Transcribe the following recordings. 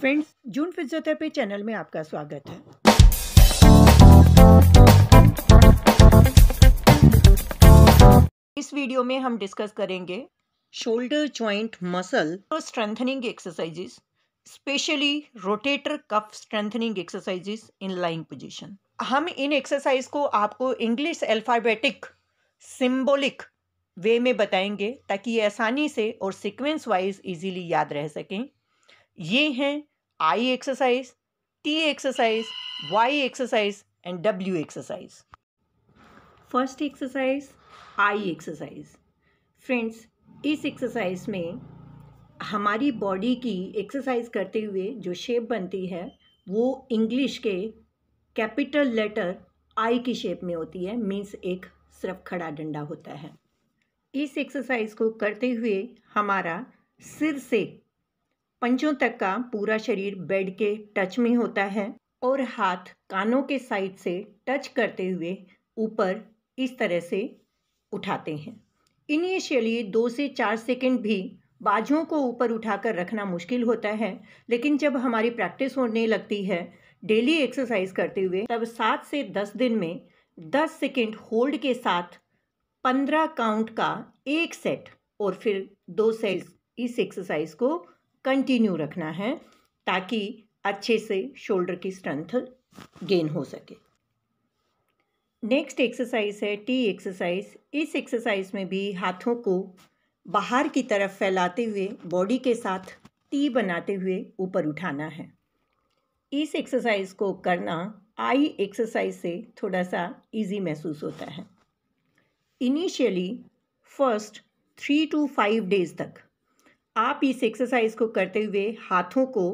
friends जून physiotherapy channel में आपका स्वागत है इस वीडियो में हम डिस्कस करेंगे शोल्डर ज्वाइंट मसल और strengthening exercises specially rotator cuff strengthening exercises in lying position हम इन एक्सरसाइज को आपको इंग्लिश अल्फ़ाबेटिक सिंबॉलिक वे में बताएंगे ताकि ये आसानी से और सीक्वेंस वाइज इजीली याद रह सकें ये हैं I exercise T exercise Y exercise and W exercise first exercise I exercise friends इस एक्सरसाइज में हमारी बॉडी की एक्सरसाइज करते हुए जो शेप बनती है वो इंग्लिश के कैपिटल लेटर आई की शेप में होती है मीन्स एक सिर्फ खड़ा डंडा होता है इस एक्सरसाइज को करते हुए हमारा सिर से पंजों तक का पूरा शरीर बेड के टच में होता है और हाथ कानों के साइड से टच करते हुए ऊपर इस तरह से उठाते हैं इनिशियली दो से चार सेकंड भी बाजुओं को ऊपर उठाकर रखना मुश्किल होता है लेकिन जब हमारी प्रैक्टिस होने लगती है डेली एक्सरसाइज करते हुए तब सात से दस दिन में दस सेकेंड होल्ड के साथ पंद्रह काउंट का एक सेट और फिर दो सेट इस एक्सरसाइज को कंटिन्यू रखना है ताकि अच्छे से शोल्डर की स्ट्रेंथ गेन हो सके नेक्स्ट एक्सरसाइज है टी एक्सरसाइज इस एक्सरसाइज में भी हाथों को बाहर की तरफ फैलाते हुए बॉडी के साथ टी बनाते हुए ऊपर उठाना है इस एक्सरसाइज को करना आई एक्सरसाइज से थोड़ा सा इजी महसूस होता है initially first three to five days तक आप इस एक्सरसाइज को करते हुए हाथों को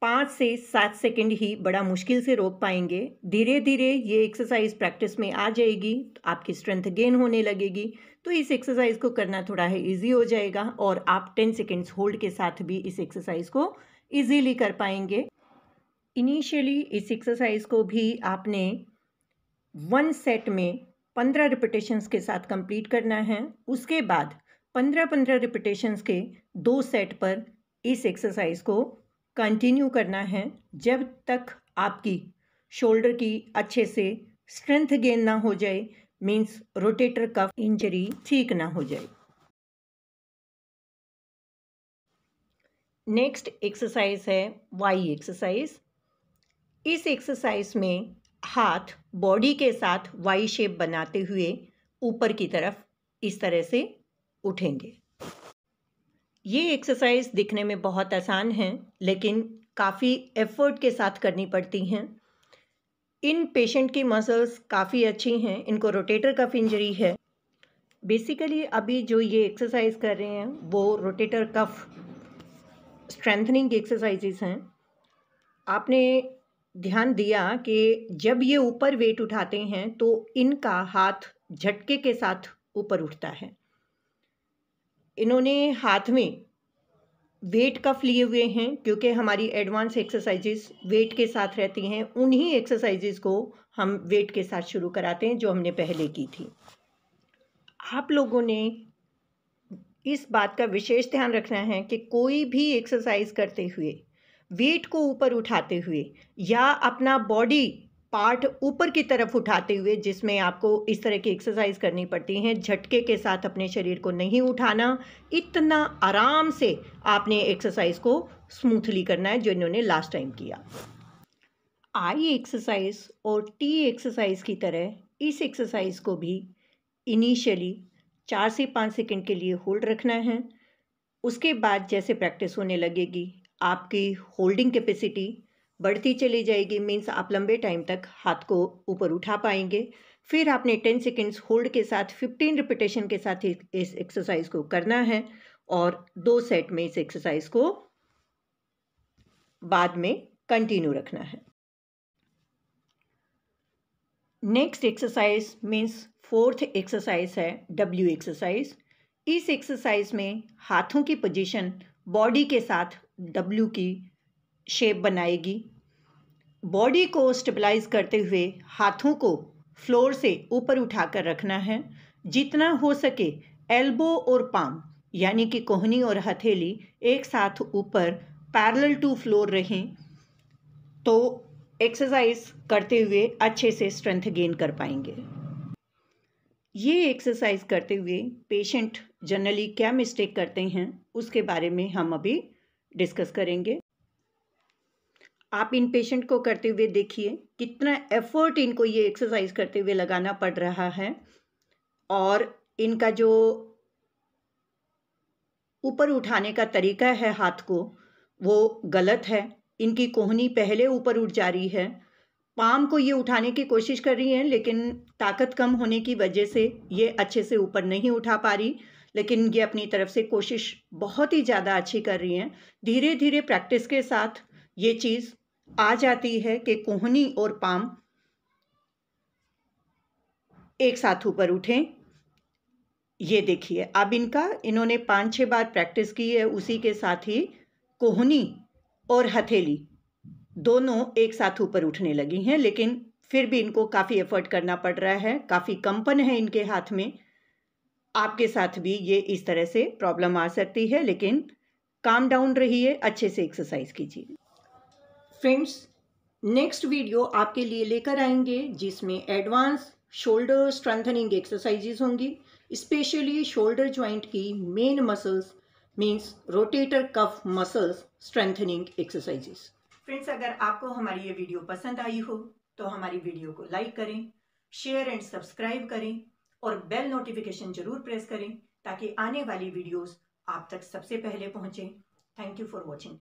पाँच से सात सेकंड ही बड़ा मुश्किल से रोक पाएंगे धीरे धीरे ये एक्सरसाइज प्रैक्टिस में आ जाएगी तो आपकी स्ट्रेंथ गेन होने लगेगी तो इस एक्सरसाइज को करना थोड़ा है इजी हो जाएगा और आप टेन सेकेंड्स होल्ड के साथ भी इस एक्सरसाइज को इजीली कर पाएंगे इनिशियली इस एक्सरसाइज को भी आपने वन सेट में पंद्रह रिपीटेशंस के साथ कंप्लीट करना है उसके बाद पंद्रह पंद्रह रिपीटेशंस के दो सेट पर इस एक्सरसाइज को कंटिन्यू करना है जब तक आपकी शोल्डर की अच्छे से स्ट्रेंथ गेन ना हो जाए मीन्स रोटेटर कफ इंजरी ठीक ना हो जाए नेक्स्ट एक्सरसाइज है वाई एक्सरसाइज इस एक्सरसाइज में हाथ बॉडी के साथ वाई शेप बनाते हुए ऊपर की तरफ इस तरह से उठेंगे ये एक्सरसाइज दिखने में बहुत आसान है लेकिन काफ़ी एफर्ट के साथ करनी पड़ती हैं इन पेशेंट की मसल्स काफ़ी अच्छी हैं इनको रोटेटर कफ इंजरी है बेसिकली अभी जो ये एक्सरसाइज कर रहे हैं वो रोटेटर कफ स्ट्रेंथनिंग एक्सरसाइजेस हैं आपने ध्यान दिया कि जब ये ऊपर वेट उठाते हैं तो इनका हाथ झटके के साथ ऊपर उठता है इन्होंने हाथ में वेट कफ लिए हुए हैं क्योंकि हमारी एडवांस एक्सरसाइजेस वेट के साथ रहती हैं उन्हीं एक्सरसाइजेस को हम वेट के साथ शुरू कराते हैं जो हमने पहले की थी आप लोगों ने इस बात का विशेष ध्यान रखना है कि कोई भी एक्सरसाइज करते हुए वेट को ऊपर उठाते हुए या अपना बॉडी पार्ट ऊपर की तरफ उठाते हुए जिसमें आपको इस तरह की एक्सरसाइज करनी पड़ती है झटके के साथ अपने शरीर को नहीं उठाना इतना आराम से आपने एक्सरसाइज को स्मूथली करना है जो इन्होंने लास्ट टाइम किया आई एक्सरसाइज और टी एक्सरसाइज की तरह इस एक्सरसाइज को भी इनिशियली चार से पाँच सेकेंड के लिए होल्ड रखना है उसके बाद जैसे प्रैक्टिस होने लगेगी आपकी होल्डिंग कैपेसिटी बढ़ती चली जाएगी मीन्स आप लंबे टाइम तक हाथ को ऊपर उठा पाएंगे फिर आपने टेन सेकेंड्स होल्ड के साथ फिफ्टीन रिपीटेशन के साथ इस एक्सरसाइज को करना है और दो सेट में इस एक्सरसाइज को बाद में कंटिन्यू रखना है next exercise means fourth exercise है डब्ल्यू एक्सरसाइज इस एक्सरसाइज में हाथों की पोजीशन बॉडी के साथ डब्ल्यू की शेप बनाएगी बॉडी को स्टेबलाइज करते हुए हाथों को फ्लोर से ऊपर उठाकर रखना है जितना हो सके एल्बो और पाम यानी कि कोहनी और हथेली एक साथ ऊपर पैरेलल टू फ्लोर रहें तो एक्सरसाइज करते हुए अच्छे से स्ट्रेंथ गेन कर पाएंगे ये एक्सरसाइज करते हुए पेशेंट जनरली क्या मिस्टेक करते हैं उसके बारे में हम अभी डिस्कस करेंगे आप इन पेशेंट को करते हुए देखिए कितना एफर्ट इनको ये एक्सरसाइज करते हुए लगाना पड़ रहा है और इनका जो ऊपर उठाने का तरीका है हाथ को वो गलत है इनकी कोहनी पहले ऊपर उठ जा रही है पाम को ये उठाने की कोशिश कर रही है लेकिन ताकत कम होने की वजह से ये अच्छे से ऊपर नहीं उठा पा रही लेकिन ये अपनी तरफ से कोशिश बहुत ही ज़्यादा अच्छी कर रही हैं धीरे धीरे प्रैक्टिस के साथ ये चीज़ आ जाती है कि कोहनी और पाम एक साथ ऊपर उठें ये देखिए अब इनका इन्होंने पांच छह बार प्रैक्टिस की है उसी के साथ ही कोहनी और हथेली दोनों एक साथ ऊपर उठने लगी हैं लेकिन फिर भी इनको काफ़ी एफर्ट करना पड़ रहा है काफ़ी कंपन है इनके हाथ में आपके साथ भी ये इस तरह से प्रॉब्लम आ सकती है लेकिन काम डाउन रहिए अच्छे से एक्सरसाइज कीजिए फ्रेंड्स नेक्स्ट वीडियो आपके लिए लेकर आएंगे जिसमें एडवांस शोल्डर स्ट्रेंथनिंग एक्सरसाइजेज होंगी स्पेशली शोल्डर ज्वाइंट की main muscles means rotator cuff muscles strengthening exercises friends अगर आपको हमारी ये वीडियो पसंद आई हो तो हमारी वीडियो को लाइक करें शेयर एंड सब्सक्राइब करें और बेल नोटिफिकेशन जरूर प्रेस करें ताकि आने वाली वीडियोस आप तक सबसे पहले पहुंचे थैंक यू फॉर वॉचिंग